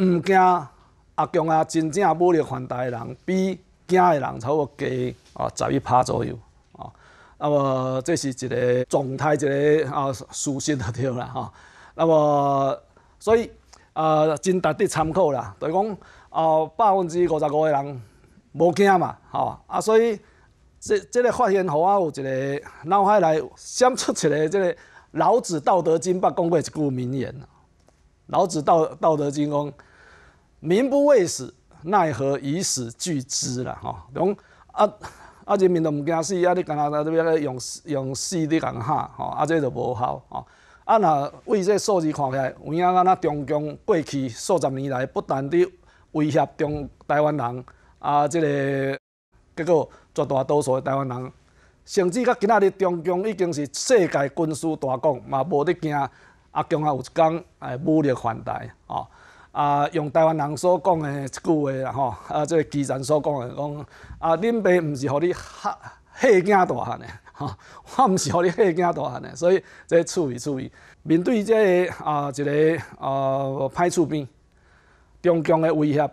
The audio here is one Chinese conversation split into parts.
毋惊啊！强啊，真正武力还大诶人，比惊诶人差无多，哦，十一趴左右，哦，那无，这是一个状态，一个啊，舒适着对啦，吼、啊，无，所以，啊，真值得参考啦，就讲，呃，百分之五十五诶人无惊嘛，吼啊，所以，这，这个发现，互我有一个脑海内闪出一个，这个老子《道德经》捌讲过一句名言老子道道德经》讲。民不畏死，奈何以死惧之啦？吼、从阿阿杰明同我们讲是，阿你讲啊，这边用用死力讲哈，哈，啊，这就无效啊。啊，若为这数字看起，来，有影啊，那中共过去数十年来不断伫威胁中台湾人，啊，即个结果绝大多数的台湾人，甚至到今仔日，中共已经是世界军事大国，嘛无得惊，啊，中啊有一工哎，武力反台，哦。啊，用台湾人所讲的一句话啦吼，啊，即个基层所讲的讲，啊，恁爸毋是互你吓吓囝大汉的，我毋是互你吓囝大汉的，所以即处理处理，面对即个啊一个啊歹处边，中共的威胁，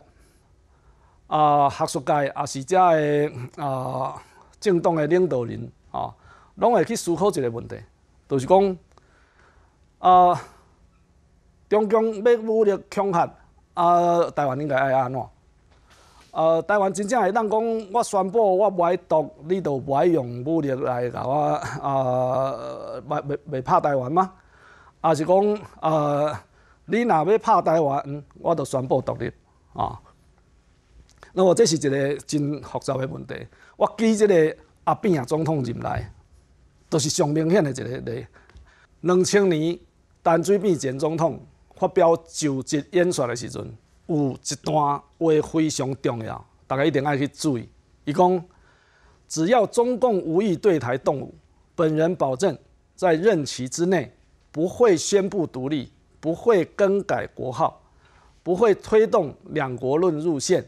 啊学术界啊是遮诶，啊正党的领导人啊，拢会去思考一个问题，就是讲啊。中共要武力抗汉，啊，台湾应该爱安怎？啊，台湾真正会当讲，我宣布我爱独，你都爱用武力来甲我啊，袂袂袂拍台湾吗？啊，是讲啊，你若要拍台湾，我就宣布独立啊？那我这是一个真复杂的问题。我记这个阿扁总统进来，都是上明显个一个例。两千年陈水扁前总统。发表就职演说的时阵，有一段话非常重要，大家一定要去注意。伊讲，只要中共无意对台动武，本人保证在任期之内不会宣布独立，不会更改国号，不会推动两国论路线，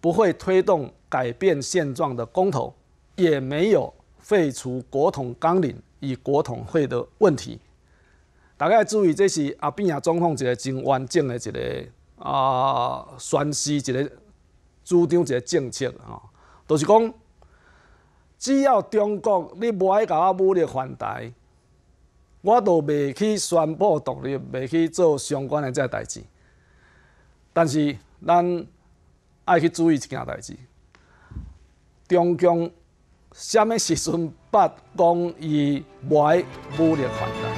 不会推动改变现状的公投，也没有废除国统纲领与国统会的问题。大家注意，这是阿扁阿状况一个真完整的一个啊宣示一个主张一个政策啊，就是讲，只要中国你无爱甲我武力反台，我都袂去宣布独立，袂去做相关的这代志。但是咱爱去注意一件代志，中共什么时阵不讲伊无爱武力反台？